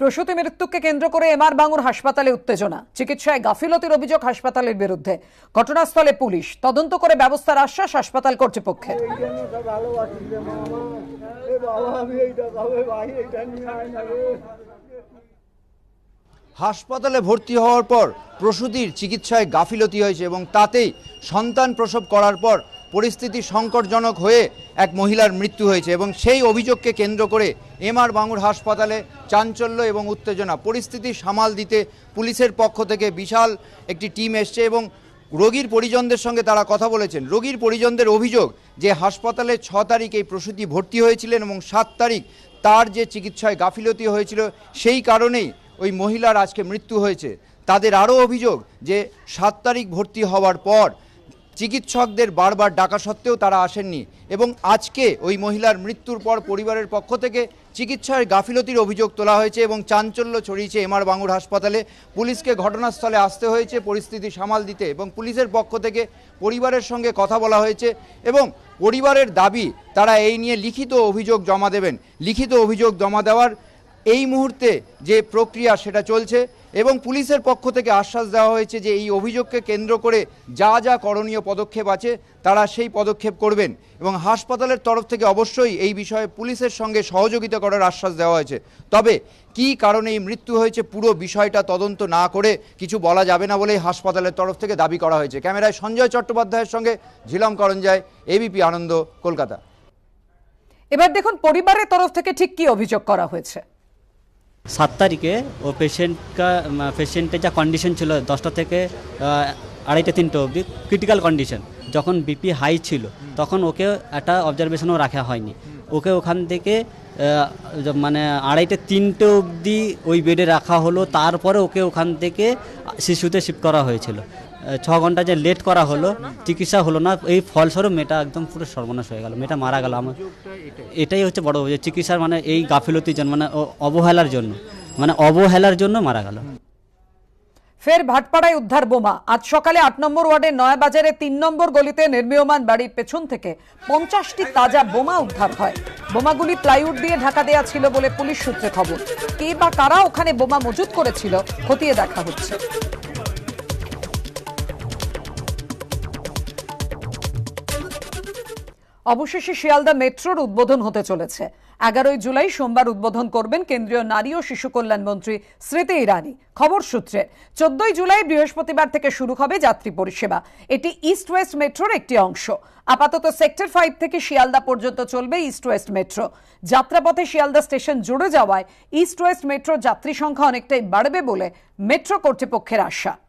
প্রসূতি মৃত্যুকে কেন্দ্র করে এমআর বাঙুর হাসপাতালে উত্তেজনা চিকিৎসায় গাফিলতির অভিযোগ হাসপাতালের বিরুদ্ধে ঘটনাস্থলে পুলিশ তদন্ত করে ব্যবস্থার আশ্বাস হাসপাতাল কর্তৃপক্ষের হাসপাতালে ভর্তি হওয়ার পর প্রসূতির চিকিৎসায় গাফিলতি হয়েছে এবং তাতেই সন্তান প্রসব করার পর পরিস্থিতি সংকটজনক হয়ে এক মহিলার মৃত্যু হয়েছে এবং সেই অভিযোগকে কেন্দ্র করে এমআর বাঙুর হাসপাতালে চাঞ্চল্য এবং উত্তেজনা পরিস্থিতি সামাল দিতে পুলিশের পক্ষ থেকে বিশাল একটি টিম এসছে এবং রোগীর পরিজনদের সঙ্গে তারা কথা বলেছেন রোগীর পরিজনদের অভিযোগ যে হাসপাতালে ছ তারিখ এই প্রসূতি ভর্তি হয়েছিলেন এবং সাত তারিখ তার যে চিকিৎসায় গাফিলতি হয়েছিল সেই কারণেই ওই মহিলার আজকে মৃত্যু হয়েছে তাদের আরও অভিযোগ যে সাত তারিখ ভর্তি হওয়ার পর চিকিৎসকদের বারবার ডাকা সত্ত্বেও তারা আসেননি এবং আজকে ওই মহিলার মৃত্যুর পর পরিবারের পক্ষ থেকে চিকিৎসার গাফিলতির অভিযোগ তোলা হয়েছে এবং চাঞ্চল্য ছড়িয়েছে এমআর বাঙুর হাসপাতালে পুলিশকে ঘটনাস্থলে আসতে হয়েছে পরিস্থিতি সামাল দিতে এবং পুলিশের পক্ষ থেকে পরিবারের সঙ্গে কথা বলা হয়েছে এবং পরিবারের দাবি তারা এই নিয়ে লিখিত অভিযোগ জমা দেবেন লিখিত অভিযোগ জমা দেওয়ার এই মুহূর্তে যে প্রক্রিয়া সেটা চলছে এবং পুলিশের পক্ষ থেকে আশ্বাস দেওয়া হয়েছে যে এই অভিযোগকে কেন্দ্র করে যা যা করণীয় পদক্ষেপ আছে তারা সেই পদক্ষেপ করবেন এবং হাসপাতালের তরফ থেকে অবশ্যই এই বিষয়ে পুলিশের সঙ্গে সহযোগিতা করার আশ্বাস দেওয়া হয়েছে তবে কি কারণে এই মৃত্যু হয়েছে পুরো বিষয়টা তদন্ত না করে কিছু বলা যাবে না বলেই হাসপাতালের তরফ থেকে দাবি করা হয়েছে ক্যামেরায় সঞ্জয় চট্টোপাধ্যায়ের সঙ্গে ঝিলাম করঞ্জায় এবিপি আনন্দ কলকাতা এবার দেখুন পরিবারের তরফ থেকে ঠিক কি অভিযোগ করা হয়েছে সাত তারিখে ও পেশেন্ট পেশেন্টের যা কন্ডিশন ছিল দশটা থেকে আড়াইটা তিনটে অবধি ক্রিটিক্যাল কন্ডিশন যখন বিপি হাই ছিল তখন ওকে একটা অবজারভেশনও রাখা হয়নি ওকে ওখান থেকে মানে আড়াইটে তিনটে অবধি ওই বেডে রাখা হলো তারপরে ওকে ওখান থেকে শিশুতে শিফট করা হয়েছিল ছ ঘন্টা যে লেট করা হলো চিকিৎসা হলো না এই ফলস্বরূপ মেয়েটা একদম পুরো সর্বনাশ হয়ে গেল মেয়েটা মারা গেল আমার এটাই হচ্ছে বড় যে চিকিৎসার মানে এই গাফিলতির জন্য মানে অবহেলার জন্য মানে অবহেলার জন্য মারা গেল ফের ভাটপাড়ায় উদ্ধার বোমা আজ সকালে আট নম্বর ওয়ার্ডের নয়াবাজারে তিন নম্বর গলিতে নির্মীয়মান বাড়ির পেছন থেকে পঞ্চাশটি তাজা বোমা উদ্ধার হয় বোমাগুলি প্লাইউড দিয়ে ঢাকা দেয়া ছিল বলে পুলিশ সূত্রে খবর কে বা কারা ওখানে বোমা মজুত করেছিল খতিয়ে দেখা হচ্ছে অবশেষে শিয়ালদা মেট্রোর উদ্বোধন হতে চলেছে এগারোই জুলাই সোমবার উদ্বোধন করবেন কেন্দ্রীয় নারী ও শিশু কল্যাণ মন্ত্রী স্মৃতি ইরানি খবর সূত্রে চোদ্দই জুলাই বৃহস্পতিবার থেকে শুরু হবে যাত্রী পরিষেবা এটি ইস্ট ওয়েস্ট মেট্রোর একটি অংশ আপাতত সেক্টর ফাইভ থেকে শিয়ালদা পর্যন্ত চলবে ইস্ট ওয়েস্ট মেট্রো যাত্রাপথে শিয়ালদা স্টেশন জুড়ে যাওয়ায় ইস্ট ওয়েস্ট মেট্রোর যাত্রী সংখ্যা অনেকটাই বাড়বে বলে মেট্রো কর্তৃপক্ষের আশা